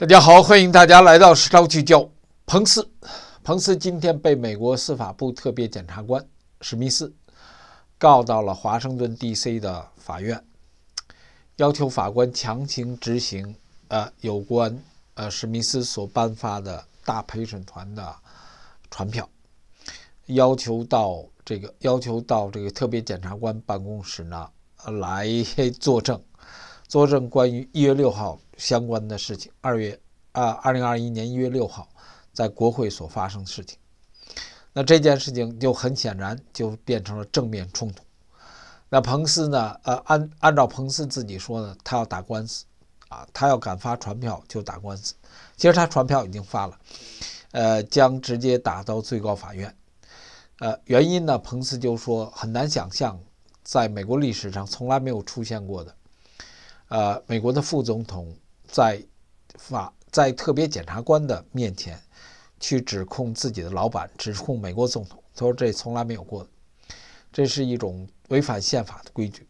大家好，欢迎大家来到《时事聚焦》。彭斯，彭斯今天被美国司法部特别检察官史密斯告到了华盛顿 D.C. 的法院，要求法官强行执行呃有关呃史密斯所颁发的大陪审团的传票，要求到这个要求到这个特别检察官办公室呢来作证，作证关于一月六号。相关的事情，二月啊，二零二一年一月六号，在国会所发生的事情，那这件事情就很显然就变成了正面冲突。那彭斯呢？呃，按按照彭斯自己说呢，他要打官司啊，他要敢发传票就打官司。其实他传票已经发了，呃，将直接打到最高法院。呃，原因呢，彭斯就说很难想象，在美国历史上从来没有出现过的，呃，美国的副总统。在法在特别检察官的面前，去指控自己的老板，指控美国总统。他说：“这从来没有过，这是一种违反宪法的规矩。”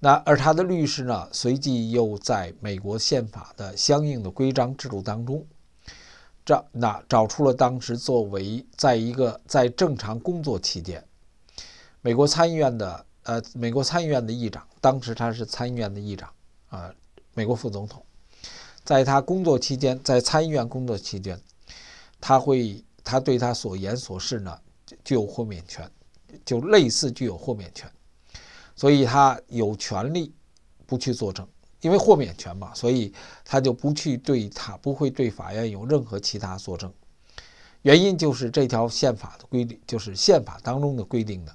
那而他的律师呢，随即又在美国宪法的相应的规章制度当中，这那找出了当时作为在一个在正常工作期间，美国参议院的呃，美国参议院的议长，当时他是参议院的议长啊，美国副总统。在他工作期间，在参议院工作期间，他会，他对他所言所事呢，具有豁免权，就类似具有豁免权，所以他有权利不去作证，因为豁免权嘛，所以他就不去对他不会对法院有任何其他作证，原因就是这条宪法的规定，就是宪法当中的规定呢，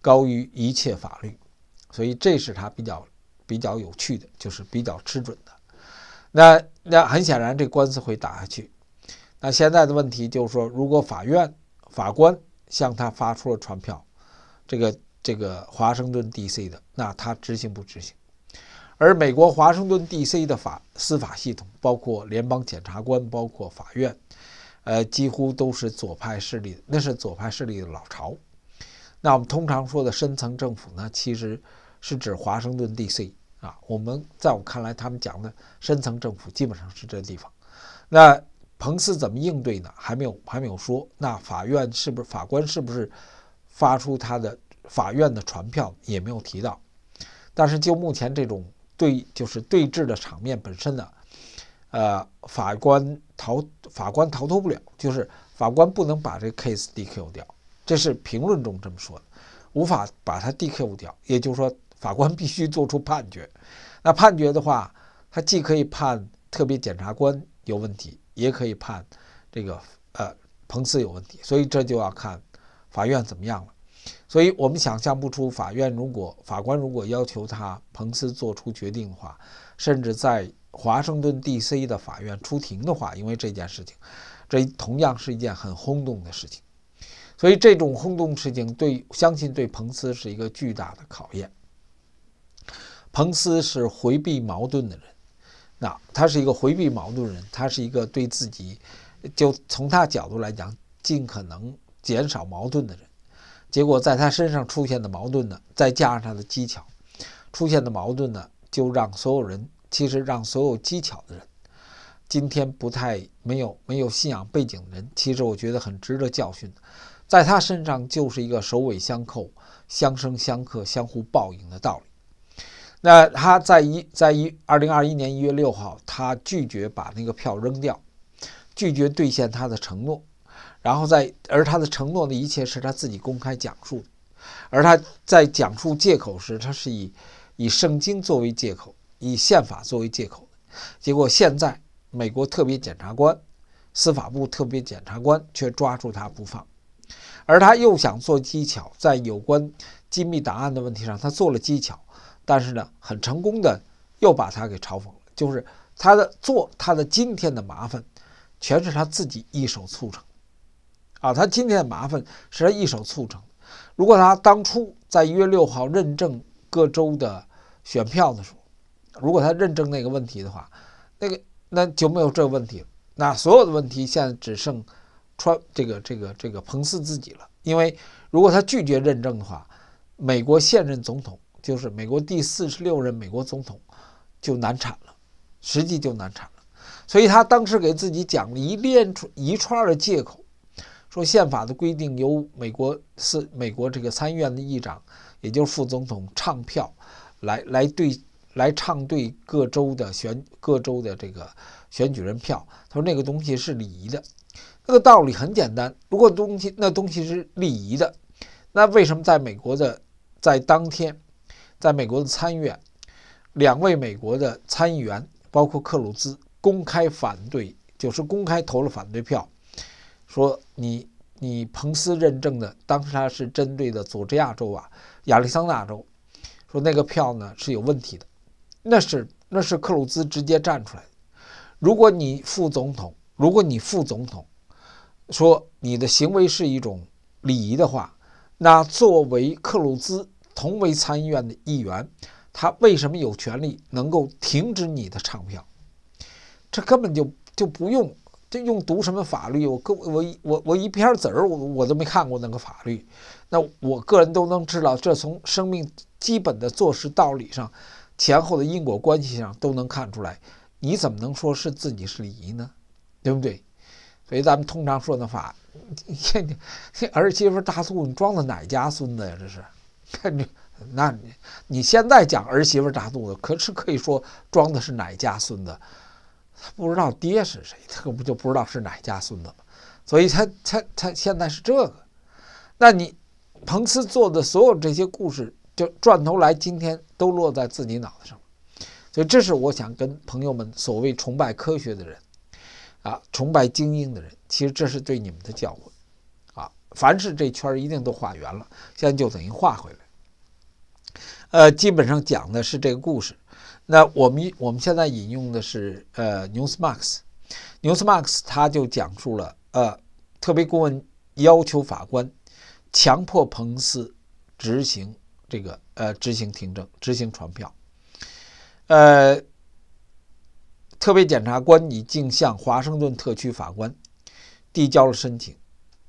高于一切法律，所以这是他比较比较有趣的就是比较吃准的。那那很显然，这官司会打下去。那现在的问题就是说，如果法院法官向他发出了传票，这个这个华盛顿 D.C. 的，那他执行不执行？而美国华盛顿 D.C. 的法司法系统，包括联邦检察官，包括法院，呃，几乎都是左派势力，那是左派势力的老巢。那我们通常说的深层政府呢，其实是指华盛顿 D.C.。啊，我们在我看来，他们讲的深层政府基本上是这地方。那彭斯怎么应对呢？还没有，还没有说。那法院是不是法官是不是发出他的法院的传票也没有提到。但是就目前这种对就是对峙的场面本身呢，呃，法官逃法官逃脱不了，就是法官不能把这 case DQ 掉，这是评论中这么说的，无法把他 DQ 掉，也就是说。法官必须做出判决。那判决的话，他既可以判特别检察官有问题，也可以判这个呃彭斯有问题。所以这就要看法院怎么样了。所以我们想象不出，法院如果法官如果要求他彭斯做出决定的话，甚至在华盛顿 D.C 的法院出庭的话，因为这件事情这同样是一件很轰动的事情。所以这种轰动事情对，相信对彭斯是一个巨大的考验。彭斯是回避矛盾的人，那他是一个回避矛盾的人，他是一个对自己，就从他角度来讲，尽可能减少矛盾的人。结果在他身上出现的矛盾呢，再加上他的技巧，出现的矛盾呢，就让所有人，其实让所有技巧的人，今天不太没有没有信仰背景的人，其实我觉得很值得教训。在他身上就是一个首尾相扣、相生相克、相互报应的道理。那他在一在一二零二一年一月六号，他拒绝把那个票扔掉，拒绝兑现他的承诺。然后在而他的承诺的一切是他自己公开讲述的，而他在讲述借口时，他是以以圣经作为借口，以宪法作为借口。结果现在美国特别检察官、司法部特别检察官却抓住他不放，而他又想做技巧，在有关机密档案的问题上，他做了技巧。但是呢，很成功的又把他给嘲讽了，就是他的做他的今天的麻烦，全是他自己一手促成，啊，他今天的麻烦是他一手促成。如果他当初在一月六号认证各州的选票的时候，如果他认证那个问题的话，那个那就没有这个问题了。那所有的问题现在只剩川这个这个这个彭斯自己了，因为如果他拒绝认证的话，美国现任总统。就是美国第四十六任美国总统，就难产了，实际就难产了。所以他当时给自己讲了一连串一串的借口，说宪法的规定由美国四美国这个参议院的议长，也就是副总统唱票，来来对来唱对各州的选各州的这个选举人票。他说那个东西是礼仪的，那个道理很简单。如果东西那东西是礼仪的，那为什么在美国的在当天？在美国的参议院，两位美国的参议员，包括克鲁兹，公开反对，就是公开投了反对票，说你你彭斯认证的，当时他是针对的佐治亚州啊、亚利桑那州，说那个票呢是有问题的，那是那是克鲁兹直接站出来，如果你副总统，如果你副总统，说你的行为是一种礼仪的话，那作为克鲁兹。同为参议院的议员，他为什么有权利能够停止你的唱票？这根本就就不用这用读什么法律？我个我我我一篇子儿我我都没看过那个法律。那我个人都能知道，这从生命基本的做事道理上，前后的因果关系上都能看出来。你怎么能说是自己是礼仪呢？对不对？所以咱们通常说的法，这儿媳妇大醋，你装的哪家孙子呀？这是。看 你那，你你现在讲儿媳妇扎肚子，可是可以说装的是哪家孙子，他不知道爹是谁，他可不就不知道是哪家孙子吗？所以他他他现在是这个。那你，彭斯做的所有这些故事，就转头来今天都落在自己脑袋上所以这是我想跟朋友们，所谓崇拜科学的人，啊，崇拜精英的人，其实这是对你们的教诲。凡是这圈儿一定都画圆了，现在就等于画回来。呃，基本上讲的是这个故事。那我们我们现在引用的是呃，Newsmax，Newsmax 他就讲述了呃，特别顾问要求法官强迫彭斯执行这个呃执行听证、执行传票。呃，特别检察官已经向华盛顿特区法官递交了申请。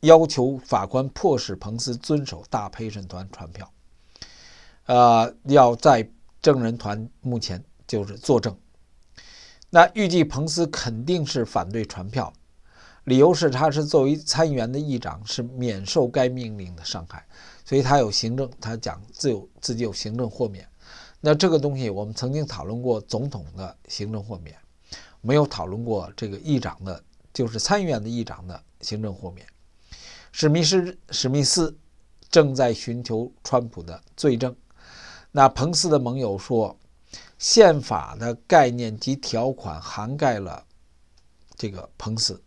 要求法官迫使彭斯遵守大陪审团传票，呃，要在证人团目前就是作证。那预计彭斯肯定是反对传票，理由是他是作为参议员的议长是免受该命令的伤害，所以他有行政，他讲自有自己有行政豁免。那这个东西我们曾经讨论过总统的行政豁免，没有讨论过这个议长的，就是参议院的议长的行政豁免。史密斯史密斯正在寻求川普的罪证。那彭斯的盟友说，宪法的概念及条款涵盖了这个彭斯。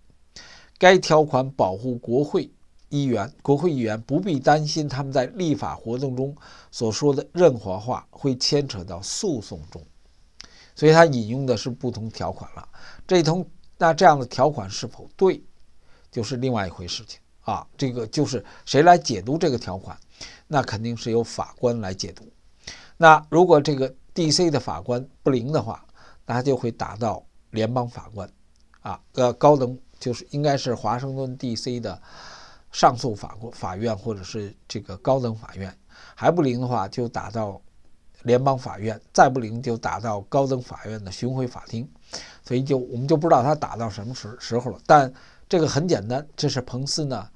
该条款保护国会议员，国会议员不必担心他们在立法活动中所说的任何话会牵扯到诉讼中。所以他引用的是不同条款了。这同那这样的条款是否对，就是另外一回事情。啊，这个就是谁来解读这个条款，那肯定是由法官来解读。那如果这个 D.C. 的法官不灵的话，那他就会打到联邦法官，啊，呃，高等就是应该是华盛顿 D.C. 的上诉法官法院或者是这个高等法院，还不灵的话就打到联邦法院，再不灵就打到高等法院的巡回法庭。所以就我们就不知道他打到什么时时候了，但。这个很简单，这是彭斯呢，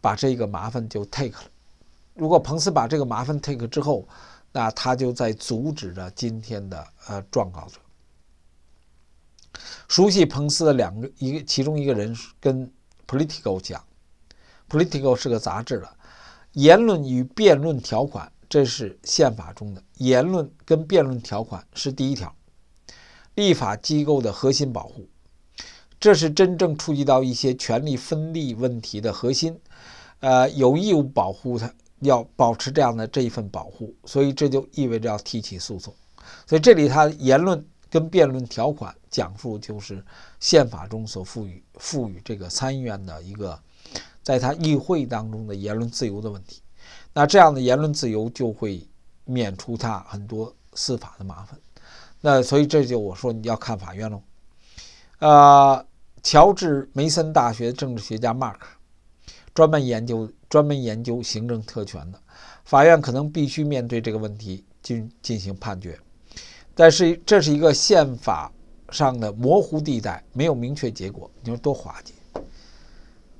把这个麻烦就 take 了。如果彭斯把这个麻烦 take 之后，那他就在阻止着今天的呃状告者。熟悉彭斯的两个一个其中一个人跟 Political 讲，Political 是个杂志了，言论与辩论条款，这是宪法中的言论跟辩论条款是第一条，立法机构的核心保护。这是真正触及到一些权力分立问题的核心，呃，有义务保护他，要保持这样的这一份保护，所以这就意味着要提起诉讼。所以这里他言论跟辩论条款讲述就是宪法中所赋予赋予这个参议院的一个，在他议会当中的言论自由的问题。那这样的言论自由就会免除他很多司法的麻烦。那所以这就我说你要看法院喽，啊。乔治梅森大学政治学家 Mark 专门研究专门研究行政特权的法院可能必须面对这个问题进进行判决，但是这是一个宪法上的模糊地带，没有明确结果。你说多滑稽，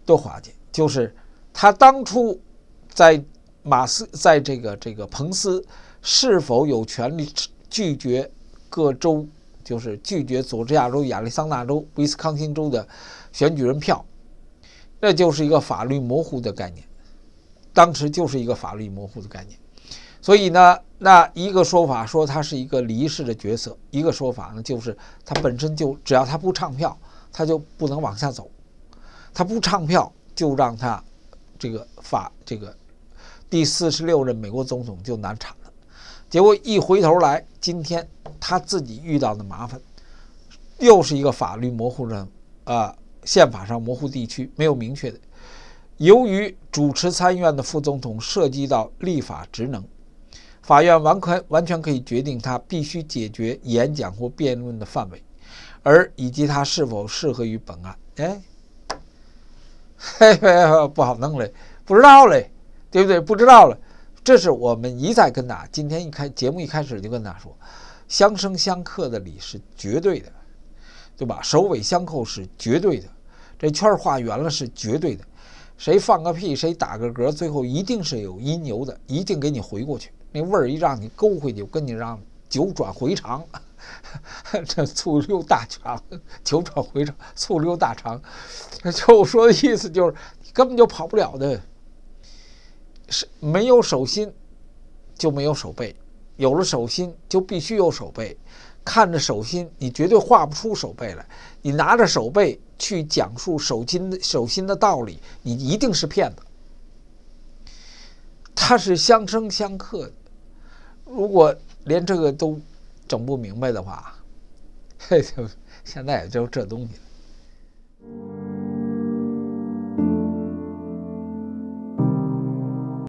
多滑稽！就是他当初在马斯在这个这个彭斯是否有权利拒绝各州？就是拒绝佐治亚州、亚利桑那州、威斯康星州的选举人票，那就是一个法律模糊的概念。当时就是一个法律模糊的概念。所以呢，那一个说法说他是一个离世的角色，一个说法呢就是他本身就只要他不唱票，他就不能往下走。他不唱票，就让他这个法这个第四十六任美国总统就难产。结果一回头来，今天他自己遇到的麻烦，又是一个法律模糊的，呃，宪法上模糊地区没有明确的。由于主持参议院的副总统涉及到立法职能，法院完可完全可以决定他必须解决演讲或辩论的范围，而以及他是否适合于本案。哎，嘿，不好弄嘞，不知道嘞，对不对？不知道了。这是我们一再跟大家，今天一开节目一开始就跟大家说，相生相克的理是绝对的，对吧？首尾相扣是绝对的，这圈儿画圆了是绝对的。谁放个屁，谁打个嗝，最后一定是有阴由的，一定给你回过去。那味儿一让你勾回去，我跟你让九转回肠，这醋溜大肠，九 转回肠，醋溜大肠。就我说的意思就是，你根本就跑不了的。没有手心，就没有手背；有了手心，就必须有手背。看着手心，你绝对画不出手背来。你拿着手背去讲述手心手心的道理，你一定是骗子。它是相生相克，如果连这个都整不明白的话，嘿，就现在也就这东西了。